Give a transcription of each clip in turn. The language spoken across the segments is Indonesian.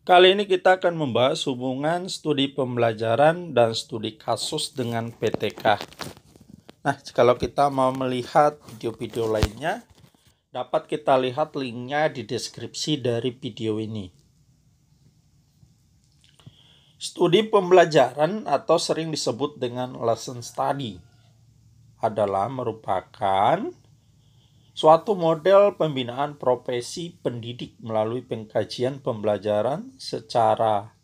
Kali ini kita akan membahas hubungan studi pembelajaran dan studi kasus dengan PTK. Nah, kalau kita mau melihat video-video lainnya, dapat kita lihat linknya di deskripsi dari video ini. Studi pembelajaran atau sering disebut dengan lesson study adalah merupakan suatu model pembinaan profesi pendidik melalui pengkajian pembelajaran secara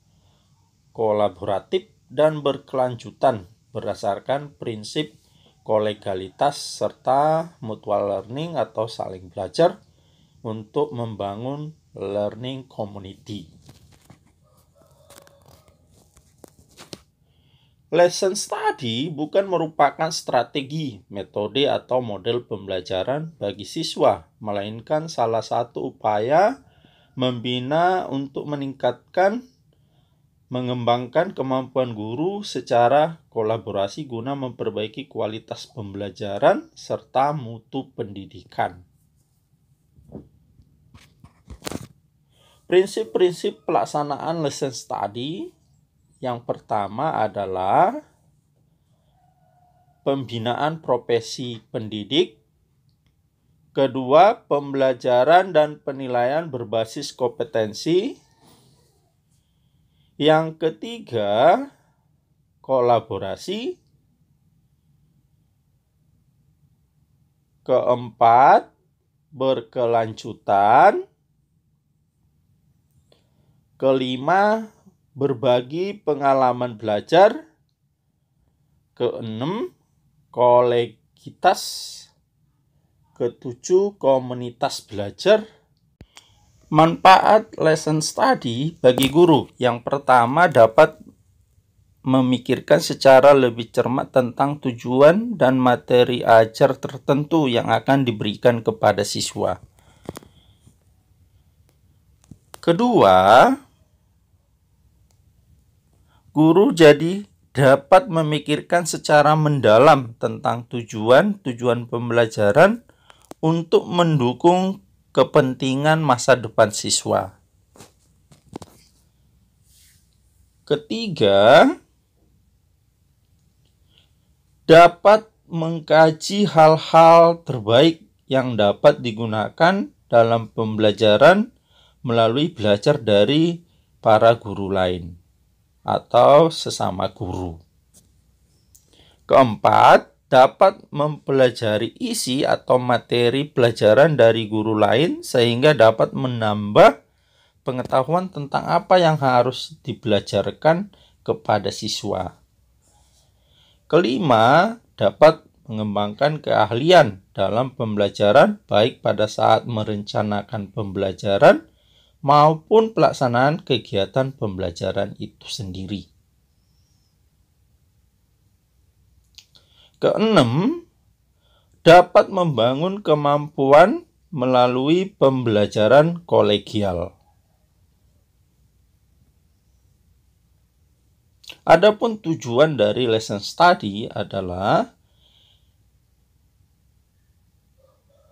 kolaboratif dan berkelanjutan berdasarkan prinsip kolegalitas serta mutual learning atau saling belajar untuk membangun learning community. Lesson study bukan merupakan strategi, metode, atau model pembelajaran bagi siswa, melainkan salah satu upaya membina untuk meningkatkan mengembangkan kemampuan guru secara kolaborasi guna memperbaiki kualitas pembelajaran serta mutu pendidikan. Prinsip-prinsip pelaksanaan lesson study yang pertama adalah pembinaan profesi pendidik. Kedua, pembelajaran dan penilaian berbasis kompetensi. Yang ketiga, kolaborasi. Keempat, berkelanjutan. Kelima, berbagi pengalaman belajar. Keenam, kolegitas. Ketujuh, komunitas belajar. Manfaat lesson study bagi guru. Yang pertama dapat memikirkan secara lebih cermat tentang tujuan dan materi ajar tertentu yang akan diberikan kepada siswa. Kedua, Guru jadi dapat memikirkan secara mendalam tentang tujuan, tujuan pembelajaran untuk mendukung kepentingan masa depan siswa. Ketiga, dapat mengkaji hal-hal terbaik yang dapat digunakan dalam pembelajaran melalui belajar dari para guru lain atau sesama guru. Keempat, dapat mempelajari isi atau materi pelajaran dari guru lain sehingga dapat menambah pengetahuan tentang apa yang harus dipelajarkan kepada siswa. Kelima, dapat mengembangkan keahlian dalam pembelajaran baik pada saat merencanakan pembelajaran maupun pelaksanaan kegiatan pembelajaran itu sendiri. Keenam, dapat membangun kemampuan melalui pembelajaran kolegial. Adapun tujuan dari lesson study adalah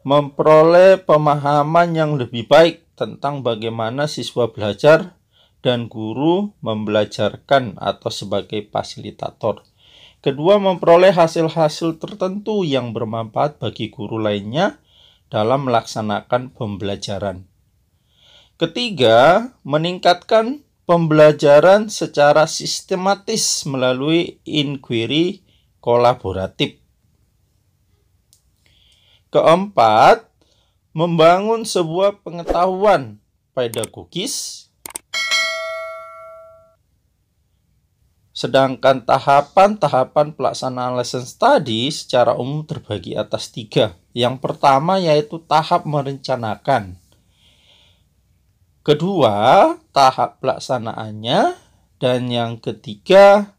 memperoleh pemahaman yang lebih baik tentang bagaimana siswa belajar dan guru membelajarkan atau sebagai fasilitator. Kedua, memperoleh hasil-hasil tertentu yang bermanfaat bagi guru lainnya dalam melaksanakan pembelajaran. Ketiga, meningkatkan pembelajaran secara sistematis melalui inquiry kolaboratif. Keempat, membangun sebuah pengetahuan pedagogis sedangkan tahapan-tahapan pelaksanaan lesson study secara umum terbagi atas tiga yang pertama yaitu tahap merencanakan kedua tahap pelaksanaannya dan yang ketiga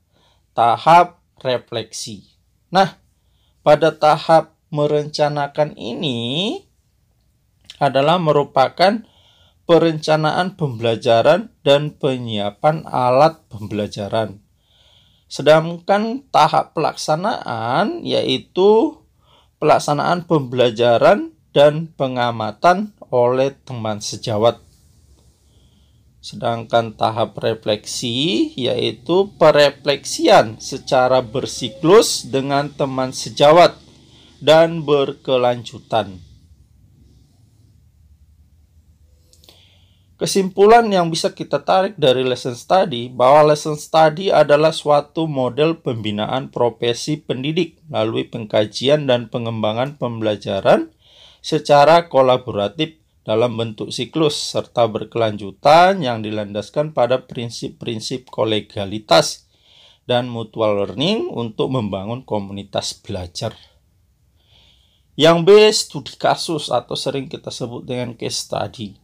tahap refleksi nah pada tahap merencanakan ini adalah merupakan perencanaan pembelajaran dan penyiapan alat pembelajaran. Sedangkan tahap pelaksanaan yaitu pelaksanaan pembelajaran dan pengamatan oleh teman sejawat. Sedangkan tahap refleksi yaitu perefleksian secara bersiklus dengan teman sejawat dan berkelanjutan. Kesimpulan yang bisa kita tarik dari lesson study bahwa lesson study adalah suatu model pembinaan profesi pendidik melalui pengkajian dan pengembangan pembelajaran secara kolaboratif dalam bentuk siklus serta berkelanjutan yang dilandaskan pada prinsip-prinsip kolegalitas dan mutual learning untuk membangun komunitas belajar. Yang B, studi kasus atau sering kita sebut dengan case study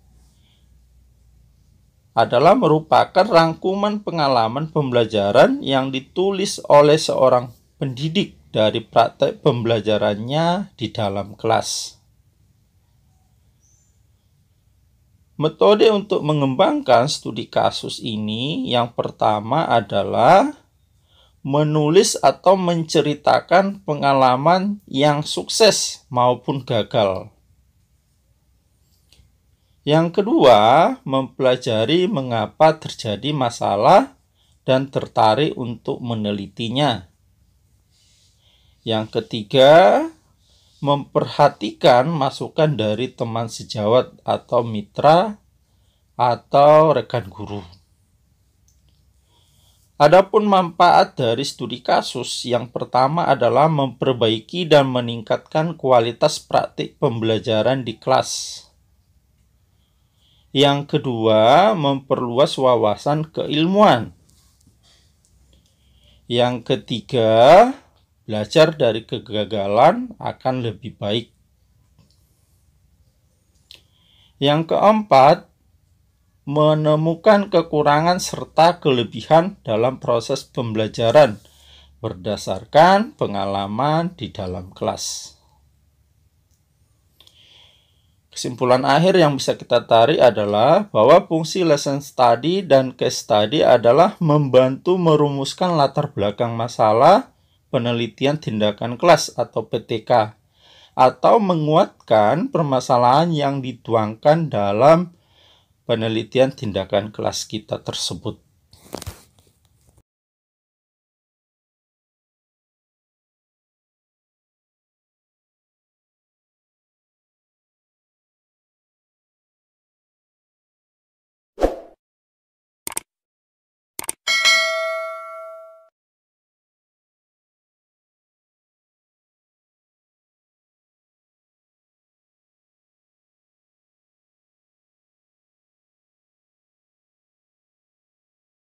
adalah merupakan rangkuman pengalaman pembelajaran yang ditulis oleh seorang pendidik dari praktek pembelajarannya di dalam kelas. Metode untuk mengembangkan studi kasus ini yang pertama adalah menulis atau menceritakan pengalaman yang sukses maupun gagal. Yang kedua, mempelajari mengapa terjadi masalah dan tertarik untuk menelitinya. Yang ketiga, memperhatikan masukan dari teman sejawat atau mitra atau rekan guru. Adapun manfaat dari studi kasus yang pertama adalah memperbaiki dan meningkatkan kualitas praktik pembelajaran di kelas. Yang kedua, memperluas wawasan keilmuan. Yang ketiga, belajar dari kegagalan akan lebih baik. Yang keempat, menemukan kekurangan serta kelebihan dalam proses pembelajaran berdasarkan pengalaman di dalam kelas. Kesimpulan akhir yang bisa kita tarik adalah bahwa fungsi lesson study dan case study adalah membantu merumuskan latar belakang masalah penelitian tindakan kelas atau PTK atau menguatkan permasalahan yang dituangkan dalam penelitian tindakan kelas kita tersebut.